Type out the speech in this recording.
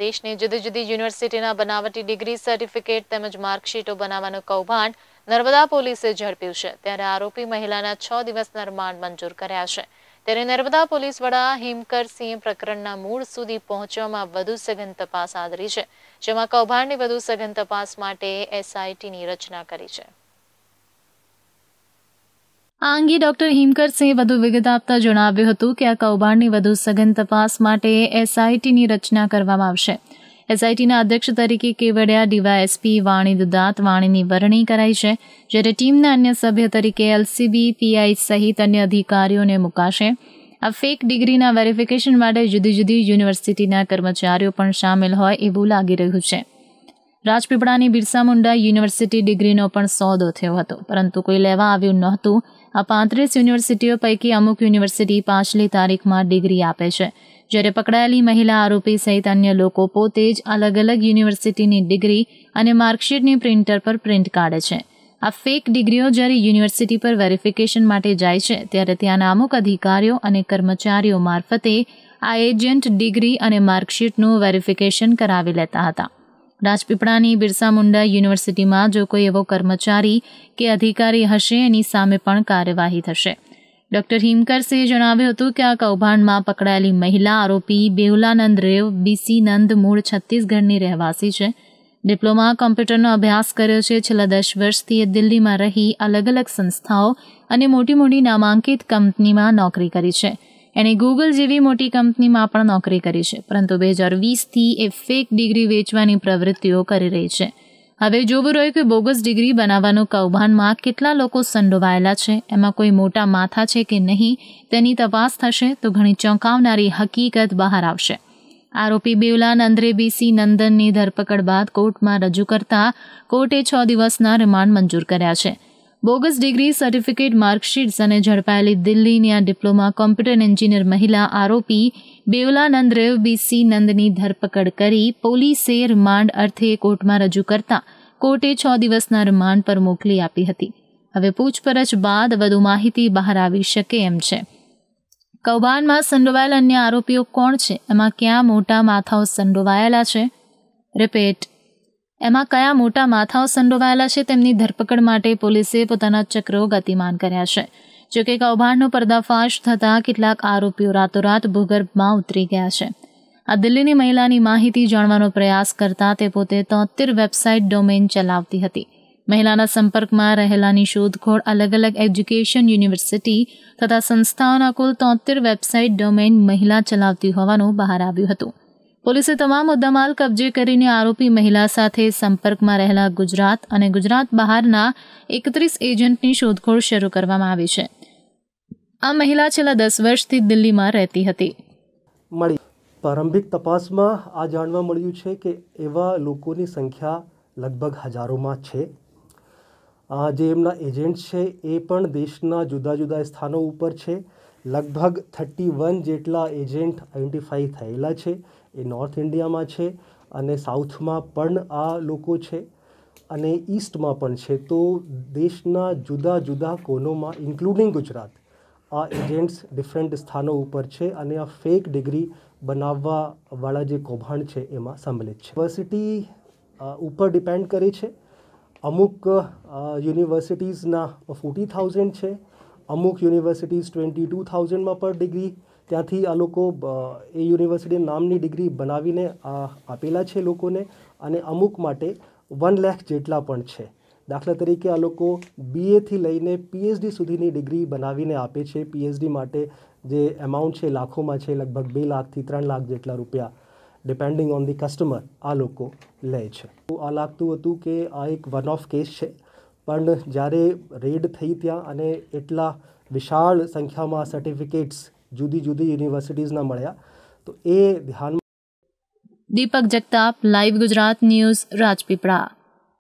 દેશની જુદી જુદી યુનિવર્સિટીના બનાવટી ડિગ્રી સર્ટિફિકેટ તેમજ માર્કશીટો બનાવવાનું કૌભાંડ નર્મદા પોલીસે ઝડપ્યું છે ત્યારે આરોપી મહિલાના છ દિવસના રિમાન્ડ મંજૂર કર્યા છે ત્યારે નર્મદા પોલીસ વડા હિમકર સિંહ પ્રકરણના મૂળ સુધી પહોંચવામાં વધુ સઘન તપાસ આદરી છે જેમાં કૌભાંડની વધુ સઘન તપાસ માટે એસઆઈટીની રચના કરી છે આ અંગે ડોક્ટર હિમકરસિંહે વધુ વિગત આપતા જણાવ્યું હતું કે આ કૌભાંડની વધુ સઘન તપાસ માટે એસઆઈટીની રચના કરવામાં આવશે એસઆઈટીના અધ્યક્ષ તરીકે કેવડિયા ડીવાયએસપી વાણી દુદાત વાણીની વરણી કરાઈ છે જ્યારે ટીમના અન્ય સભ્ય તરીકે એલસીબી પીઆઈ સહિત અન્ય અધિકારીઓને મુકાશે આ ફેક ડિગ્રીના વેરિફિકેશન માટે જુદી જુદી યુનિવર્સિટીના કર્મચારીઓ પણ સામેલ હોય એવું લાગી રહ્યું છે રાજપીપળાની બિરસા મુંડા યુનિવર્સિટી ડિગ્રીનો પણ સોદો થયો હતો પરંતુ કોઈ લેવા આવ્યું નહોતું આ પાંત્રીસ યુનિવર્સિટીઓ પૈકી અમુક યુનિવર્સિટી પાછલી તારીખમાં ડિગ્રી આપે છે જ્યારે પકડાયેલી મહિલા આરોપી સહિત અન્ય લોકો પોતે જ અલગ અલગ યુનિવર્સિટીની ડિગ્રી અને માર્કશીટની પ્રિન્ટર પર પ્રિન્ટ કાઢે છે આ ફેક ડિગ્રીઓ જ્યારે યુનિવર્સિટી પર વેરિફિકેશન માટે જાય છે ત્યારે ત્યાંના અમુક અધિકારીઓ અને કર્મચારીઓ મારફતે આ એજન્ટ ડિગ્રી અને માર્કશીટનું વેરિફિકેશન કરાવી લેતા હતા રાજપીપળાની બિરસા મુંડા યુનિવર્સિટીમાં જો કોઈ એવો કર્મચારી કે અધિકારી હશે એની સામે પણ કાર્યવાહી થશે ડોક્ટર હિમકરસિંહે જણાવ્યું હતું કે આ કૌભાંડમાં પકડાયેલી મહિલા આરોપી બેહુલાનંદ રેવ બીસી નંદ મૂળ છત્તીસગઢની રહેવાસી છે ડિપ્લોમા કોમ્પ્યુટરનો અભ્યાસ કર્યો છે છેલ્લા દસ વર્ષથી દિલ્હીમાં રહી અલગ અલગ સંસ્થાઓ અને મોટી મોટી નામાંકિત કંપનીમાં નોકરી કરી છે એણે ગૂગલ જેવી મોટી કંપનીમાં પણ નોકરી કરી છે પરંતુ બે હજાર વીસથી એ ફેક ડિગ્રી વેચવાની પ્રવૃત્તિઓ કરી રહી છે હવે જોવું રહ્યું કે બોગસ ડિગ્રી બનાવવાનું કૌભાંડમાં કેટલા લોકો સંડોવાયેલા છે એમાં કોઈ મોટા માથા છે કે નહીં તેની તપાસ થશે તો ઘણી ચોંકાવનારી હકીકત બહાર આવશે આરોપી બેવલા બેવલાન અંદ્રેબીસી નંદનની ધરપકડ બાદ કોર્ટમાં રજૂ કરતા કોર્ટે છ દિવસના રિમાન્ડ મંજૂર કર્યા છે બોગસ ડિગ્રી સર્ટિફિકેટ માર્કશીટ્સ અને ઝડપાયેલી દિલ્હીની આ ડિપ્લોમા કોમ્પ્યુટર એન્જિનિયર મહિલા આરોપી બેવલા નંદરેવ બીસી નંદની ધરપકડ કરી પોલીસે રિમાન્ડ અર્થે કોર્ટમાં રજૂ કરતા કોર્ટે છ દિવસના રિમાન્ડ પર મોકલી આપી હતી હવે પૂછપરછ બાદ વધુ માહિતી બહાર આવી શકે એમ છે કૌભાંડમાં સંડોવાયેલ અન્ય આરોપીઓ કોણ છે એમાં ક્યાં મોટા માથાઓ સંડોવાયેલા છે રિપીટ એમાં કયા મોટા માથાઓ સંડોવાયેલા છે તેમની ધરપકડ માટે પોલીસે પોતાના ચક્રો ગતિમાન કર્યા છે જોકે કૌભાંડનો પર્દાફાશ થતાં કેટલાક આરોપીઓ રાતોરાત ભૂગર્ભમાં ઉતરી ગયા છે આ દિલ્હીની મહિલાની માહિતી જાણવાનો પ્રયાસ કરતા તે પોતે તોતેર વેબસાઇટ ડોમેન ચલાવતી હતી મહિલાના સંપર્કમાં રહેલાની શોધખોળ અલગ અલગ એજ્યુકેશન યુનિવર્સિટી તથા સંસ્થાઓના કુલ તોતેર વેબસાઇટ ડોમેન મહિલા ચલાવતી હોવાનું બહાર આવ્યું હતું પોલીસે તમામ મુદ્દામાલ કબજે કરીને આરોપી મહિલા સાથે સંપર્કમાં રહેલા ગુજરાત અને ગુજરાત બહારના એકત્રીસ એજન્ટની શોધખોળ શરૂ કરવામાં આવી છે આ મહિલા છેલ્લા દસ વર્ષથી દિલ્હીમાં રહેતી હતી મળી પ્રારંભિક તપાસમાં આ જાણવા મળ્યું છે કે એવા લોકોની સંખ્યા લગભગ હજારોમાં છે જે એમના એજન્ટ છે એ પણ દેશના જુદા જુદા સ્થાનો ઉપર છે લગભગ થર્ટી વન જેટલા એજન્ટ આઈડેન્ટિફાઈ થયેલા છે એ નોર્થ ઇન્ડિયામાં છે અને સાઉથમાં પણ આ લોકો છે અને ઈસ્ટમાં પણ છે તો દેશના જુદા જુદા કોનોમાં ઇન્ક્લુડિંગ ગુજરાત આ એજન્ટ્સ ડિફરન્ટ સ્થાનો ઉપર છે અને આ ફેક ડિગ્રી બનાવવાવાળા જે કૌભાંડ છે એમાં સંમેલિત છે યુનિવર્સિટી ઉપર ડિપેન્ડ કરે છે અમુક યુનિવર્સિટીઝના ફોર્ટી થાઉઝન્ડ છે અમુક યુનિવર્સિટીઝ ટ્વેન્ટી ટુ થાઉઝન્ડમાં પર ડિગ્રી ત્યાંથી આ લોકો એ યુનિવર્સિટી નામની ડિગ્રી બનાવીને આપેલા છે લોકોને અને અમુક માટે વન લેખ જેટલા પણ છે દાખલા તરીકે આ લોકો બીએથી લઈને પીએચડી સુધીની ડિગ્રી બનાવીને આપે છે પીએચડી માટે જે એમાઉન્ટ છે લાખોમાં છે લગભગ બે લાખથી ત્રણ લાખ જેટલા રૂપિયા ડિપેન્ડિંગ ઓન ધી કસ્ટમર આ લોકો લે છે આ લાગતું હતું કે આ એક વન ઓફ કેસ છે પણ જ્યારે રેડ થઈ ત્યાં અને એટલા વિશાળ સંખ્યામાં સર્ટિફિકેટ્સ જુદી જુદી યુનિવર્સિટીઝના મળ્યા તો એ ધ્યાનમાં દીપક જગતાપ લાઈવ ગુજરાત ન્યૂઝ રાજપીપળા